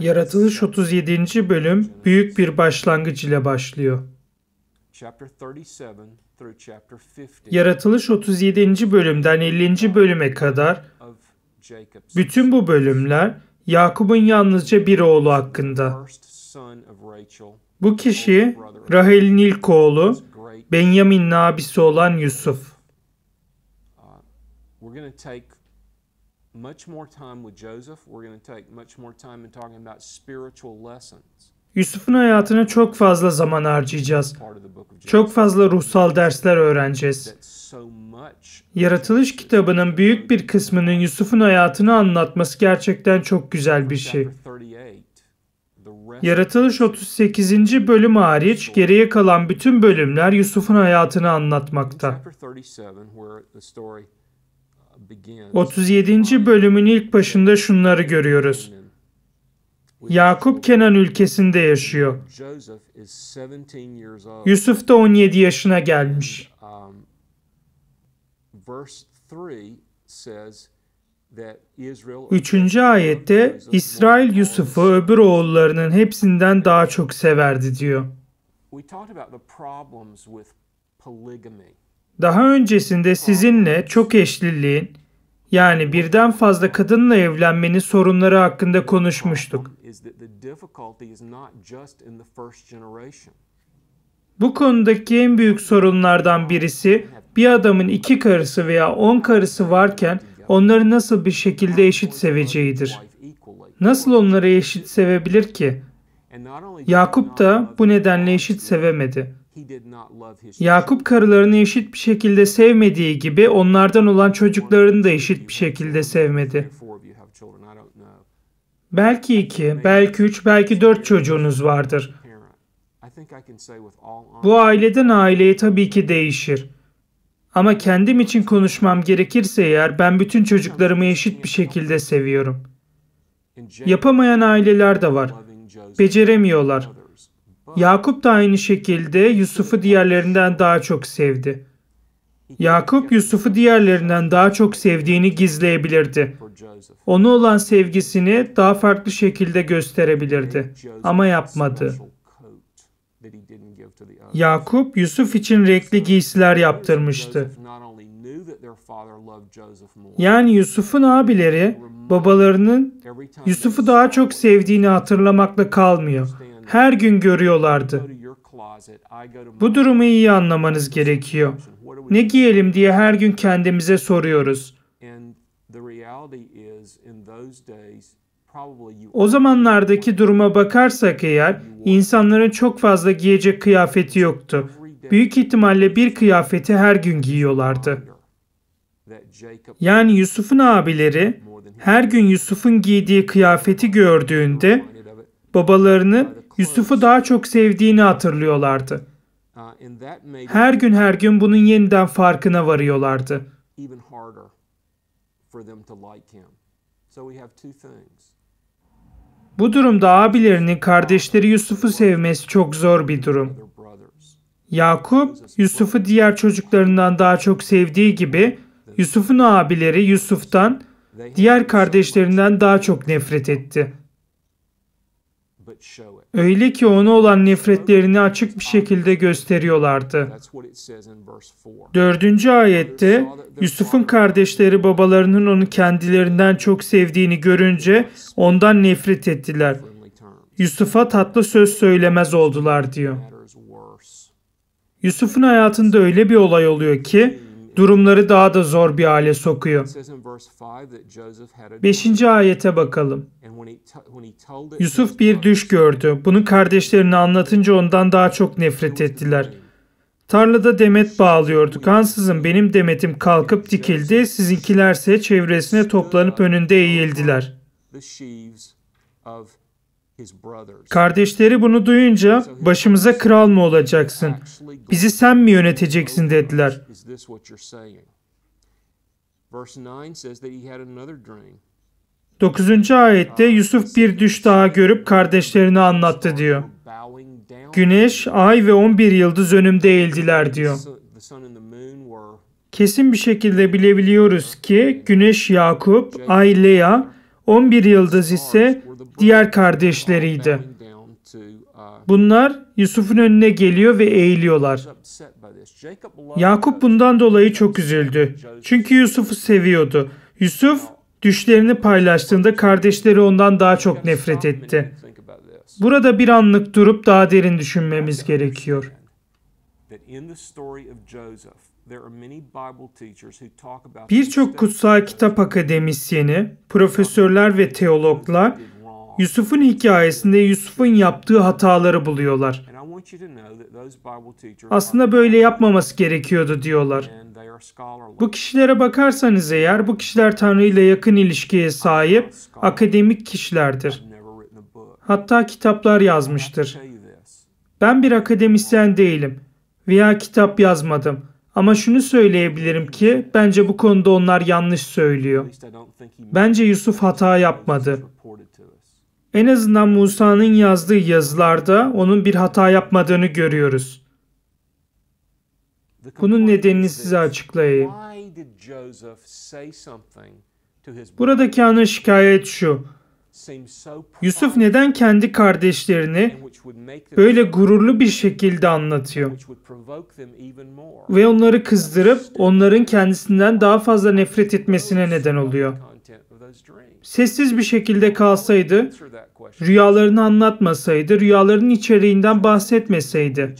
Yaratılış 37. bölüm büyük bir başlangıç ile başlıyor. Yaratılış 37. bölümden 50. bölüme kadar bütün bu bölümler Yakup'un yalnızca bir oğlu hakkında. Bu kişi Rahel'in ilk oğlu Benjamin'in abisi olan Yusuf. Uh, much more time with Joseph. We're going to take much more time in talking about spiritual lessons. Yusuf'un hayatına çok fazla zaman harcayacağız. Çok fazla ruhsal dersler öğreneceğiz. Yaratılış kitabının büyük bir kısmının Yusuf'un hayatını anlatması gerçekten çok güzel bir şey. Yaratılış 38. bölüm hariç geriye kalan bütün bölümler Yusuf'un hayatını anlatmakta. 37. bölümün ilk başında şunları görüyoruz. Yakup Kenan ülkesinde yaşıyor. Yusuf da 17 yaşına gelmiş. Üçüncü ayette İsrail Yusuf'u öbür oğullarının hepsinden daha çok severdi diyor. Daha öncesinde sizinle çok eşliliğin yani birden fazla kadınla evlenmenin sorunları hakkında konuşmuştuk. Bu konudaki en büyük sorunlardan birisi bir adamın iki karısı veya on karısı varken onları nasıl bir şekilde eşit seveceğidir. Nasıl onları eşit sevebilir ki? Yakup da bu nedenle eşit sevemedi. Yakup karılarını eşit bir şekilde sevmediği gibi onlardan olan çocuklarını da eşit bir şekilde sevmedi. Belki iki, belki üç, belki dört çocuğunuz vardır. Bu aileden aileye tabii ki değişir. Ama kendim için konuşmam gerekirse eğer ben bütün çocuklarımı eşit bir şekilde seviyorum. Yapamayan aileler de var. Beceremiyorlar. Yakup da aynı şekilde Yusuf'u diğerlerinden daha çok sevdi. Yakup Yusuf'u diğerlerinden daha çok sevdiğini gizleyebilirdi. Onu olan sevgisini daha farklı şekilde gösterebilirdi ama yapmadı. Yakup Yusuf için renkli giysiler yaptırmıştı. Yani Yusuf'un abileri babalarının Yusuf'u daha çok sevdiğini hatırlamakla kalmıyor her gün görüyorlardı. Bu durumu iyi anlamanız gerekiyor. Ne giyelim diye her gün kendimize soruyoruz. O zamanlardaki duruma bakarsak eğer insanların çok fazla giyecek kıyafeti yoktu. Büyük ihtimalle bir kıyafeti her gün giyiyorlardı. Yani Yusuf'un abileri her gün Yusuf'un giydiği kıyafeti gördüğünde babalarını Yusuf'u daha çok sevdiğini hatırlıyorlardı. Her gün her gün bunun yeniden farkına varıyorlardı. Bu durumda abilerinin kardeşleri Yusuf'u sevmesi çok zor bir durum. Yakup, Yusuf'u diğer çocuklarından daha çok sevdiği gibi, Yusuf'un abileri Yusuf'tan, diğer kardeşlerinden daha çok nefret etti. Öyle ki ona olan nefretlerini açık bir şekilde gösteriyorlardı. Dördüncü ayette Yusuf'un kardeşleri babalarının onu kendilerinden çok sevdiğini görünce ondan nefret ettiler. Yusuf'a tatlı söz söylemez oldular diyor. Yusuf'un hayatında öyle bir olay oluyor ki durumları daha da zor bir hale sokuyor. 5. ayete bakalım. Yusuf bir düş gördü. Bunu kardeşlerine anlatınca ondan daha çok nefret ettiler. Tarlada demet bağlıyordu. Ansızın benim demetim kalkıp dikildi, sizinkilerse çevresine toplanıp önünde eğildiler.'' Kardeşleri bunu duyunca başımıza kral mı olacaksın? Bizi sen mi yöneteceksin dediler. Dokuzuncu ayette ah, Yusuf bir düş daha görüp kardeşlerine anlattı diyor. Güneş, ay ve on bir yıldız önümde eğildiler diyor. Kesin bir şekilde bilebiliyoruz ki Güneş Yakup, ay Lea, 11 yıldız ise diğer kardeşleriydi. Bunlar Yusuf'un önüne geliyor ve eğiliyorlar. Yakup bundan dolayı çok üzüldü. Çünkü Yusuf'u seviyordu. Yusuf düşlerini paylaştığında kardeşleri ondan daha çok nefret etti. Burada bir anlık durup daha derin düşünmemiz gerekiyor. Birçok kutsal kitap akademisyeni, profesörler ve teologlar Yusuf'un hikayesinde Yusuf'un yaptığı hataları buluyorlar. Aslında böyle yapmaması gerekiyordu diyorlar. Bu kişilere bakarsanız eğer bu kişiler Tanrı ile yakın ilişkiye sahip akademik kişilerdir. Hatta kitaplar yazmıştır. Ben bir akademisyen değilim veya kitap yazmadım. Ama şunu söyleyebilirim ki bence bu konuda onlar yanlış söylüyor. Bence Yusuf hata yapmadı. En azından Musa'nın yazdığı yazılarda onun bir hata yapmadığını görüyoruz. Bunun nedenini size açıklayayım. Buradaki ana şikayet şu. Yusuf neden kendi kardeşlerini böyle gururlu bir şekilde anlatıyor? Ve onları kızdırıp onların kendisinden daha fazla nefret etmesine neden oluyor sessiz bir şekilde kalsaydı, rüyalarını anlatmasaydı, rüyalarının içeriğinden bahsetmeseydi.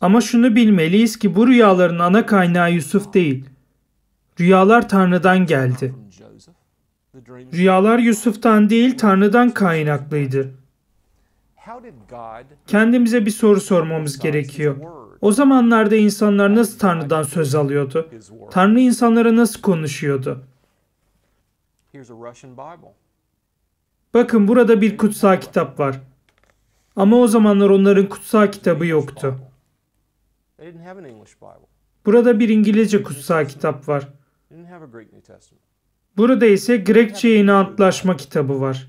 Ama şunu bilmeliyiz ki bu rüyaların ana kaynağı Yusuf değil. Rüyalar Tanrı'dan geldi. Rüyalar Yusuf'tan değil Tanrı'dan kaynaklıydı. Kendimize bir soru sormamız gerekiyor. O zamanlarda insanlar nasıl Tanrı'dan söz alıyordu? Tanrı insanlara nasıl konuşuyordu? Bakın burada bir kutsal kitap var. Ama o zamanlar onların kutsal kitabı yoktu. Burada bir İngilizce kutsal kitap var. Burada ise Grekçe yeni antlaşma kitabı var.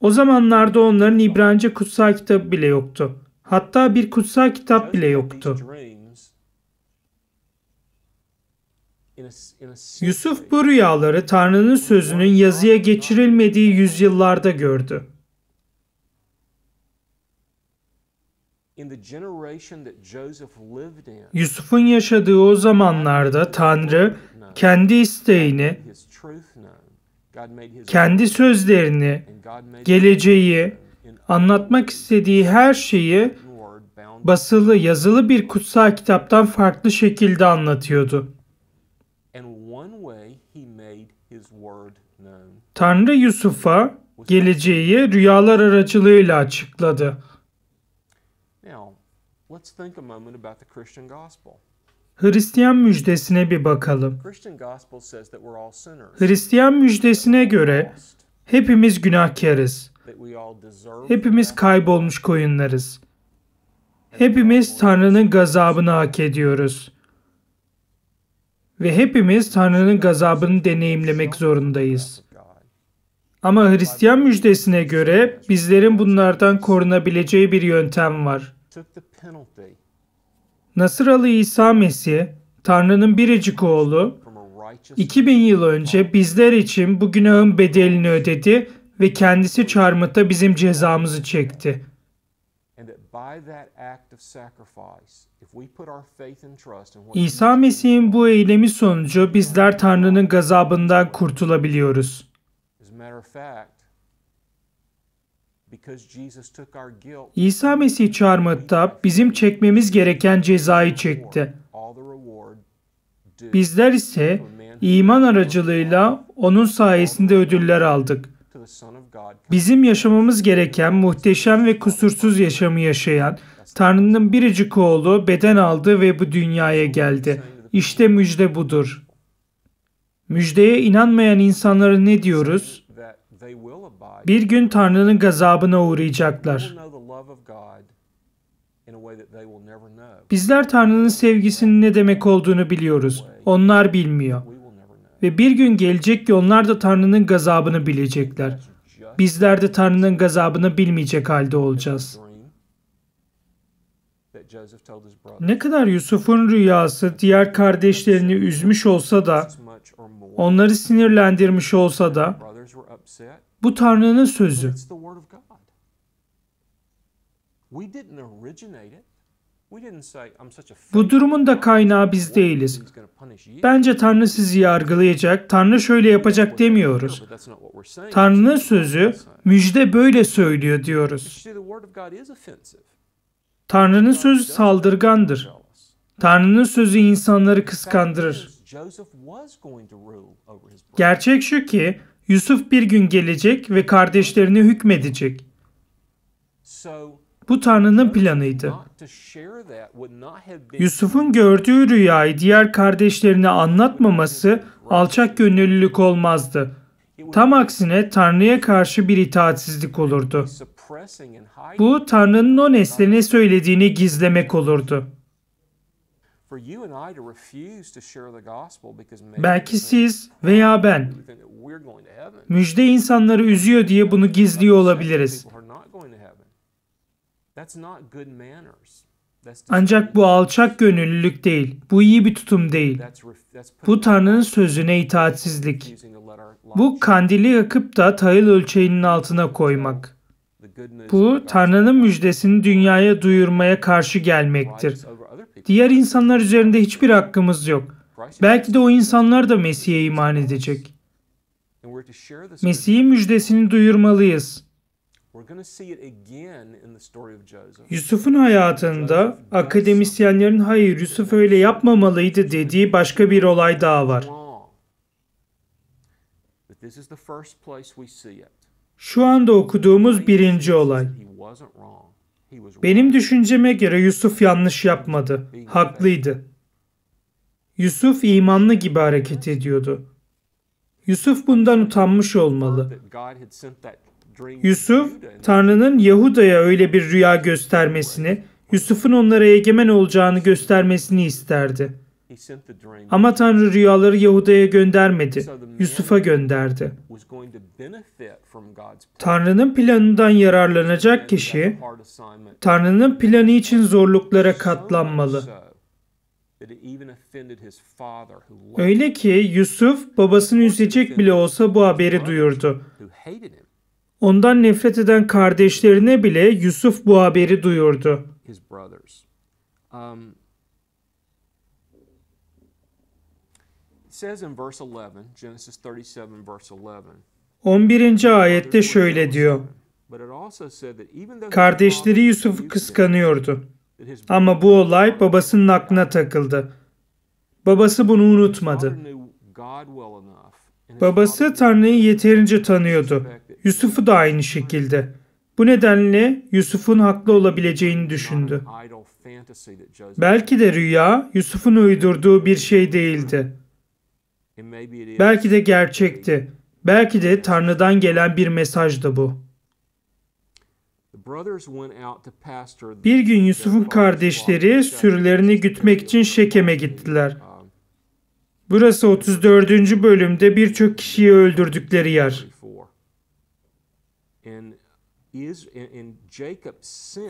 O zamanlarda onların İbranice kutsal kitabı bile yoktu. Hatta bir kutsal kitap bile yoktu. Yusuf bu rüyaları Tanrı'nın sözünün yazıya geçirilmediği yüzyıllarda gördü. Yusuf'un yaşadığı o zamanlarda Tanrı kendi isteğini, kendi sözlerini, geleceği, anlatmak istediği her şeyi basılı, yazılı bir kutsal kitaptan farklı şekilde anlatıyordu. Tanrı Yusuf'a geleceği rüyalar aracılığıyla açıkladı. Hristiyan müjdesine bir bakalım. Hristiyan müjdesine göre hepimiz günahkarız. Hepimiz kaybolmuş koyunlarız. Hepimiz Tanrı'nın gazabını hak ediyoruz. Ve hepimiz Tanrı'nın gazabını deneyimlemek zorundayız. Ama Hristiyan müjdesine göre bizlerin bunlardan korunabileceği bir yöntem var. Nasıralı İsa Mesih, Tanrı'nın biricik oğlu, 2000 yıl önce bizler için bu günahın bedelini ödedi ve kendisi çarmıhta bizim cezamızı çekti. İsa Mesih'in bu eylemi sonucu bizler Tanrı'nın gazabından kurtulabiliyoruz. İsa Mesih çarmıhta bizim çekmemiz gereken cezayı çekti. Bizler ise iman aracılığıyla onun sayesinde ödüller aldık. Bizim yaşamamız gereken muhteşem ve kusursuz yaşamı yaşayan Tanrı'nın biricik oğlu beden aldı ve bu dünyaya geldi. İşte müjde budur. Müjdeye inanmayan insanlara ne diyoruz? Bir gün Tanrı'nın gazabına uğrayacaklar. Bizler Tanrı'nın sevgisinin ne demek olduğunu biliyoruz. Onlar bilmiyor. Ve bir gün gelecek ki onlar da Tanrı'nın gazabını bilecekler. Bizler de Tanrı'nın gazabını bilmeyecek halde olacağız. Ne kadar Yusuf'un rüyası diğer kardeşlerini üzmüş olsa da, onları sinirlendirmiş olsa da, bu Tanrı'nın sözü. Bu durumun da kaynağı biz değiliz. Bence Tanrı sizi yargılayacak, Tanrı şöyle yapacak demiyoruz. Tanrı'nın sözü müjde böyle söylüyor diyoruz. Tanrı'nın sözü saldırgandır. Tanrı'nın sözü insanları kıskandırır. Gerçek şu ki Yusuf bir gün gelecek ve kardeşlerini hükmedecek. Bu Tanrı'nın planıydı. Yusuf'un gördüğü rüyayı diğer kardeşlerine anlatmaması alçak gönüllülük olmazdı. Tam aksine Tanrı'ya karşı bir itaatsizlik olurdu. Bu Tanrı'nın o nesle söylediğini gizlemek olurdu. Belki siz veya ben müjde insanları üzüyor diye bunu gizliyor olabiliriz. Ancak bu alçak gönüllülük değil, bu iyi bir tutum değil. Bu Tanrı'nın sözüne itaatsizlik. Bu kandili yakıp da tahıl ölçeğinin altına koymak. Bu Tanrı'nın müjdesini dünyaya duyurmaya karşı gelmektir. Diğer insanlar üzerinde hiçbir hakkımız yok. Belki de o insanlar da Mesih'e iman edecek. Mesih'in müjdesini duyurmalıyız. Yusuf'un hayatında akademisyenlerin hayır Yusuf öyle yapmamalıydı dediği başka bir olay daha var. Şu anda okuduğumuz birinci olay. Benim düşünceme göre Yusuf yanlış yapmadı. Haklıydı. Yusuf imanlı gibi hareket ediyordu. Yusuf bundan utanmış olmalı. Yusuf, Tanrı'nın Yahuda'ya öyle bir rüya göstermesini, Yusuf'un onlara egemen olacağını göstermesini isterdi. Ama Tanrı rüyaları Yahuda'ya göndermedi, Yusuf'a gönderdi. Tanrı'nın planından yararlanacak kişi, Tanrı'nın planı için zorluklara katlanmalı. Öyle ki Yusuf babasını üzecek bile olsa bu haberi duyurdu. Ondan nefret eden kardeşlerine bile Yusuf bu haberi duyurdu. Um, says in verse 11, Genesis 37 verse 11. 11. ayette şöyle diyor. Kardeşleri Yusuf'u kıskanıyordu. Ama bu olay babasının aklına takıldı. Babası bunu unutmadı. Babası Tanrı'yı yeterince tanıyordu Yusuf'u da aynı şekilde. Bu nedenle Yusuf'un haklı olabileceğini düşündü. Belki de rüya Yusuf'un uydurduğu bir şey değildi. Belki de gerçekti. Belki de Tanrı'dan gelen bir mesajdı bu. Bir gün Yusuf'un kardeşleri sürülerini gütmek için Şekem'e gittiler. Burası 34. bölümde birçok kişiyi öldürdükleri yer.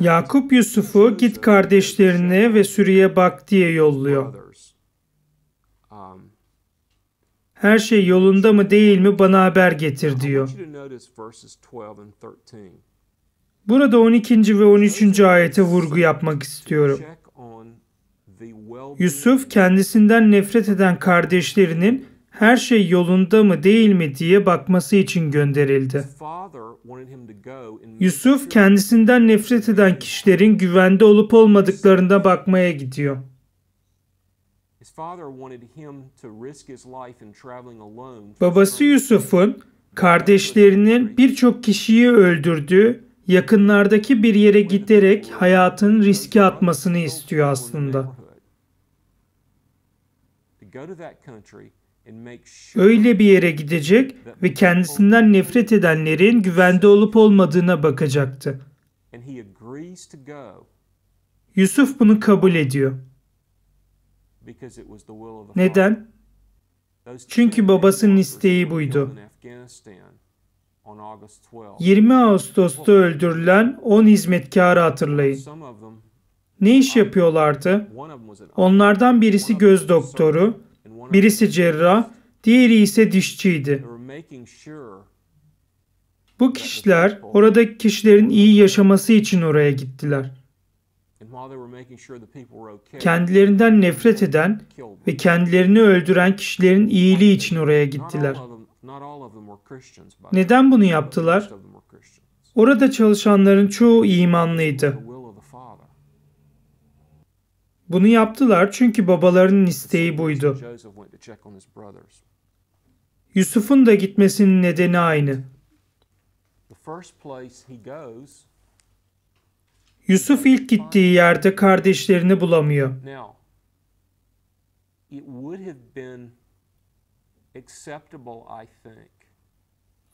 Yakup Yusuf'u git kardeşlerine ve Suriye bak diye yolluyor. Um, Her şey yolunda mı değil mi bana haber getir diyor. Burada 12. ve 13. ayete vurgu yapmak istiyorum. Yusuf kendisinden nefret eden kardeşlerinin her şey yolunda mı değil mi diye bakması için gönderildi. Yusuf kendisinden nefret eden kişilerin güvende olup olmadıklarına bakmaya gidiyor. Babası Yusuf'un kardeşlerinin birçok kişiyi öldürdüğü, yakınlardaki bir yere giderek hayatın riske atmasını istiyor aslında. Öyle bir yere gidecek ve kendisinden nefret edenlerin güvende olup olmadığına bakacaktı. Yusuf bunu kabul ediyor. Neden? Çünkü babasının isteği buydu. 20 Ağustos'ta öldürülen 10 hizmetkarı hatırlayın. Ne iş yapıyorlardı? Onlardan birisi göz doktoru, Birisi cerrah, diğeri ise dişçiydi. Bu kişiler oradaki kişilerin iyi yaşaması için oraya gittiler. Kendilerinden nefret eden ve kendilerini öldüren kişilerin iyiliği için oraya gittiler. Neden bunu yaptılar? Orada çalışanların çoğu imanlıydı. Bunu yaptılar çünkü babalarının isteği buydu. Yusuf'un da gitmesinin nedeni aynı. Yusuf ilk gittiği yerde kardeşlerini bulamıyor. It would have been acceptable, I think,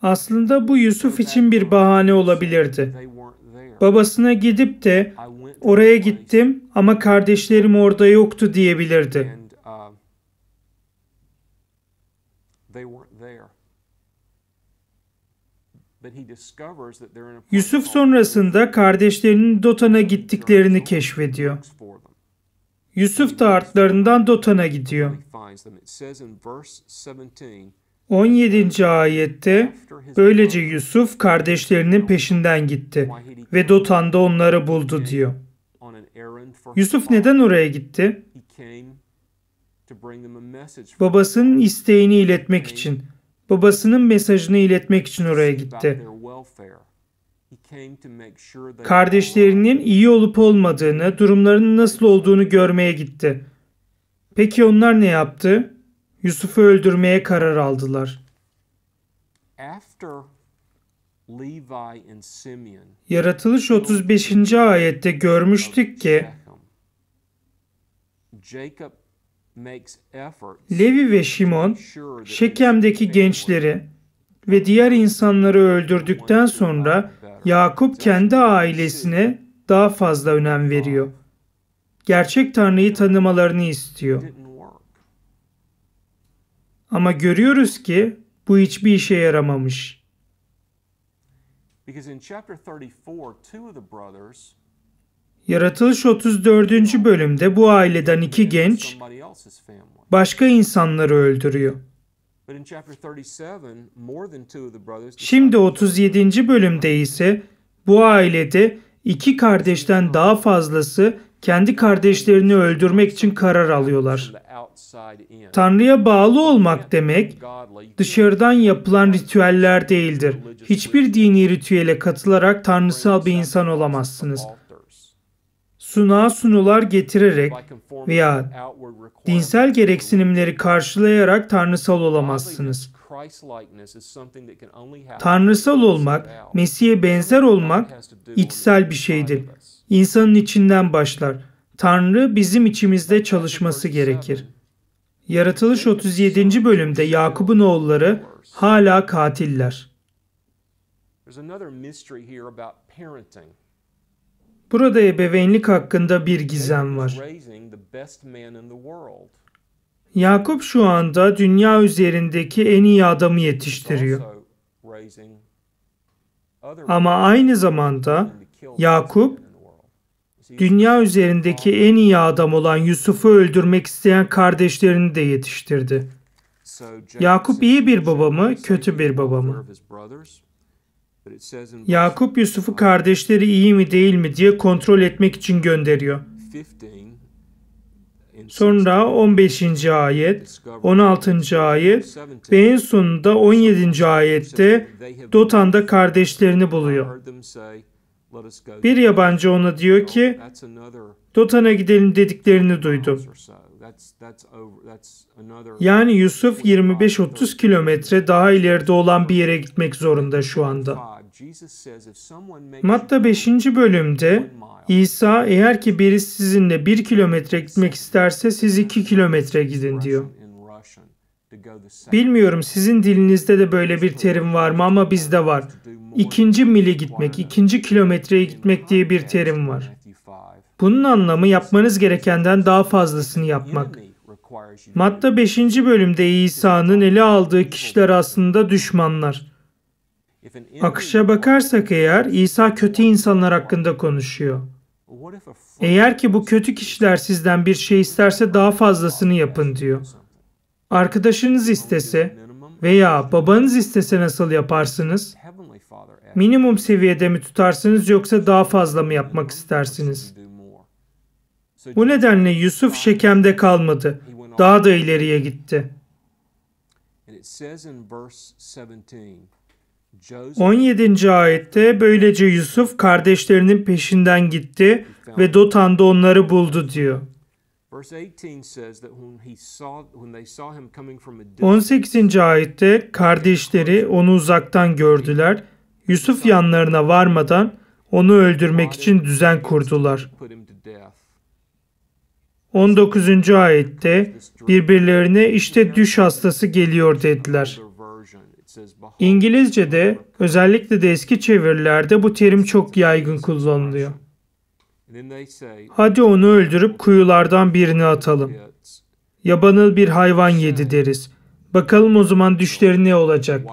aslında bu Yusuf için bir bahane olabilirdi. Babasına gidip de oraya gittim ama kardeşlerim orada yoktu diyebilirdi. Yusuf sonrasında kardeşlerinin Dotan'a gittiklerini keşfediyor. Yusuf da artlarından Dotan'a gidiyor. 17. ayette böylece Yusuf kardeşlerinin peşinden gitti ve Dotan'da onları buldu diyor. Yusuf neden oraya gitti? Babasının isteğini iletmek için, babasının mesajını iletmek için oraya gitti. Kardeşlerinin iyi olup olmadığını, durumlarının nasıl olduğunu görmeye gitti. Peki onlar ne yaptı? Yusuf'u öldürmeye karar aldılar. Yaratılış 35. ayette görmüştük ki Levi ve Şimon Şekem'deki gençleri ve diğer insanları öldürdükten sonra Yakup kendi ailesine daha fazla önem veriyor. Gerçek Tanrı'yı tanımalarını istiyor. Ama görüyoruz ki bu hiçbir işe yaramamış. Yaratılış 34. bölümde bu aileden iki genç başka insanları öldürüyor. Şimdi 37. bölümde ise bu ailede iki kardeşten daha fazlası kendi kardeşlerini öldürmek için karar alıyorlar. Tanrı'ya bağlı olmak demek dışarıdan yapılan ritüeller değildir. Hiçbir dini ritüele katılarak tanrısal bir insan olamazsınız sunağa sunular getirerek veya dinsel gereksinimleri karşılayarak tanrısal olamazsınız. Tanrısal olmak, Mesih'e benzer olmak içsel bir şeydir. İnsanın içinden başlar. Tanrı bizim içimizde çalışması gerekir. Yaratılış 37. bölümde Yakup'un oğulları hala katiller. Burada ebeveynlik hakkında bir gizem var. Yakup şu anda dünya üzerindeki en iyi adamı yetiştiriyor. Ama aynı zamanda Yakup dünya üzerindeki en iyi adam olan Yusuf'u öldürmek isteyen kardeşlerini de yetiştirdi. Yakup iyi bir baba mı, kötü bir baba mı? Yakup Yusuf'u kardeşleri iyi mi değil mi diye kontrol etmek için gönderiyor. Sonra 15. ayet, 16. ayet ve en sonunda 17. ayette Dotan'da kardeşlerini buluyor. Bir yabancı ona diyor ki, Dotan'a gidelim dediklerini duydum. Yani Yusuf 25-30 kilometre daha ileride olan bir yere gitmek zorunda şu anda. Matta 5. bölümde İsa eğer ki birisi sizinle bir kilometre gitmek isterse siz iki kilometre gidin diyor. Bilmiyorum sizin dilinizde de böyle bir terim var mı ama bizde var. İkinci mili gitmek, ikinci kilometreye gitmek diye bir terim var. Bunun anlamı yapmanız gerekenden daha fazlasını yapmak. Matta 5. bölümde İsa'nın ele aldığı kişiler aslında düşmanlar. Akışa bakarsak eğer İsa kötü insanlar hakkında konuşuyor. Eğer ki bu kötü kişiler sizden bir şey isterse daha fazlasını yapın diyor. Arkadaşınız istese veya babanız istese nasıl yaparsınız? Minimum seviyede mi tutarsınız yoksa daha fazla mı yapmak istersiniz? Bu nedenle Yusuf Şekem'de kalmadı. Daha da ileriye gitti. 17. ayette böylece Yusuf kardeşlerinin peşinden gitti ve Dotan'da onları buldu diyor. 18. ayette kardeşleri onu uzaktan gördüler. Yusuf yanlarına varmadan onu öldürmek için düzen kurdular. 19. ayette birbirlerine işte düş hastası geliyor dediler. İngilizce'de özellikle de eski çevirilerde bu terim çok yaygın kullanılıyor. Hadi onu öldürüp kuyulardan birini atalım. Yabanıl bir hayvan yedi deriz. Bakalım o zaman düşleri ne olacak?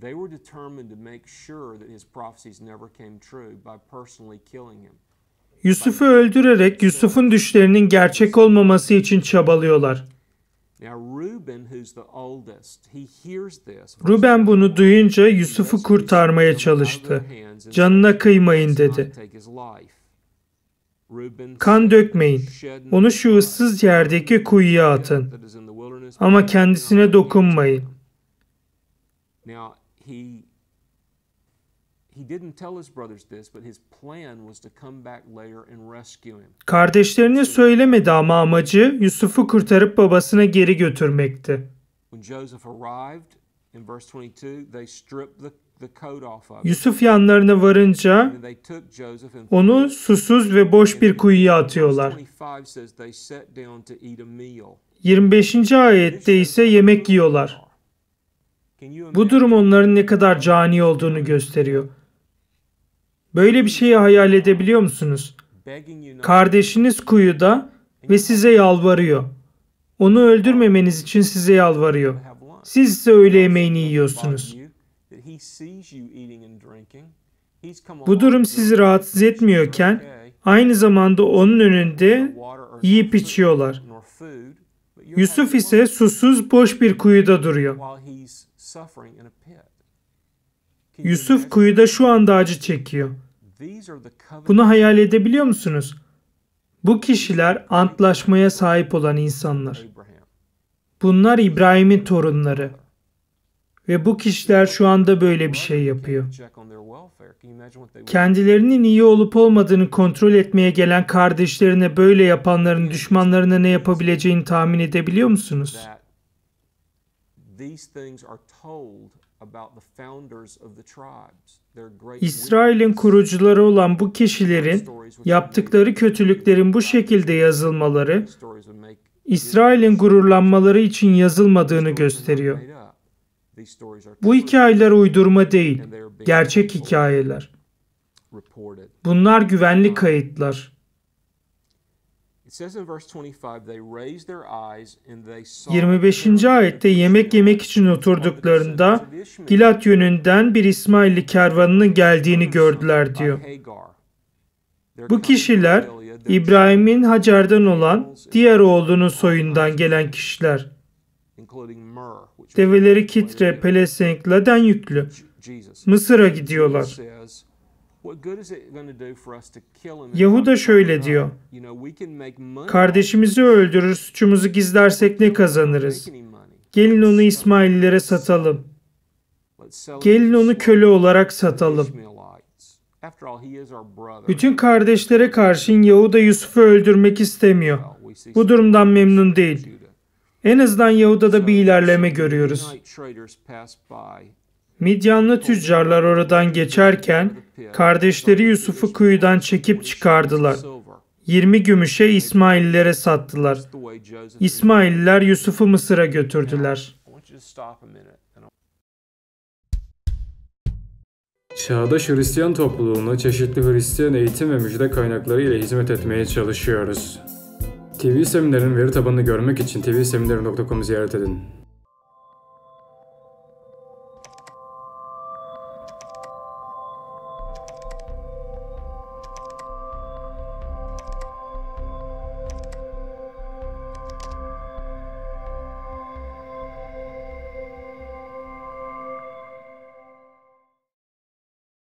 They were determined to make sure that his prophecies never came true by personally killing him. Yusuf'u öldürerek Yusuf'un düşlerinin gerçek olmaması için çabalıyorlar. Ruben bunu duyunca Yusuf'u kurtarmaya çalıştı. Canına kıymayın dedi. Kan dökmeyin. Onu şu ıssız yerdeki kuyuya atın. Ama kendisine dokunmayın. He didn't tell his brothers this, but his plan was to come back later and rescue him. Kardeşlerine söylemedi ama amacı Yusuf'u kurtarıp babasına geri götürmekti. When Joseph arrived in verse 22, they stripped the Yusuf yanlarına varınca onu susuz ve boş bir kuyuya atıyorlar. 25. ayette ise yemek yiyorlar. Bu durum onların ne kadar cani olduğunu gösteriyor. Böyle bir şeyi hayal edebiliyor musunuz? Kardeşiniz kuyuda ve size yalvarıyor. Onu öldürmemeniz için size yalvarıyor. Siz ise öğle yemeğini yiyorsunuz. Bu durum sizi rahatsız etmiyorken aynı zamanda onun önünde yiyip içiyorlar. Yusuf ise susuz boş bir kuyuda duruyor. Yusuf kuyuda şu anda acı çekiyor. Bunu hayal edebiliyor musunuz? Bu kişiler antlaşmaya sahip olan insanlar. Bunlar İbrahim'in torunları. Ve bu kişiler şu anda böyle bir şey yapıyor. Kendilerinin iyi olup olmadığını kontrol etmeye gelen kardeşlerine böyle yapanların düşmanlarına ne yapabileceğini tahmin edebiliyor musunuz? İsrail'in kurucuları olan bu kişilerin yaptıkları kötülüklerin bu şekilde yazılmaları İsrail'in gururlanmaları için yazılmadığını gösteriyor. Bu hikayeler uydurma değil, gerçek hikayeler. Bunlar güvenli kayıtlar. 25. ayette yemek yemek için oturduklarında Gilat yönünden bir İsmailli kervanının geldiğini gördüler diyor. Bu kişiler İbrahim'in Hacer'den olan diğer oğlunun soyundan gelen kişiler. Develeri Kitre, Pelesenk, Laden yüklü. Mısır'a gidiyorlar. Yahuda şöyle diyor. Kardeşimizi öldürür, suçumuzu gizlersek ne kazanırız? Gelin onu İsmaililere satalım. Gelin onu köle olarak satalım. Bütün kardeşlere karşın Yahuda Yusuf'u öldürmek istemiyor. Bu durumdan memnun değil. En azından Yahuda'da bir ilerleme görüyoruz. Midyanlı tüccarlar oradan geçerken kardeşleri Yusuf'u kuyudan çekip çıkardılar. 20 gümüşe İsmaillere sattılar. İsmailler Yusuf'u Mısır'a götürdüler. Çağdaş Hristiyan topluluğuna çeşitli Hristiyan eğitim ve müjde kaynakları ile hizmet etmeye çalışıyoruz. TV seminerin veri tabanını görmek için tvseminerin.com'u ziyaret edin.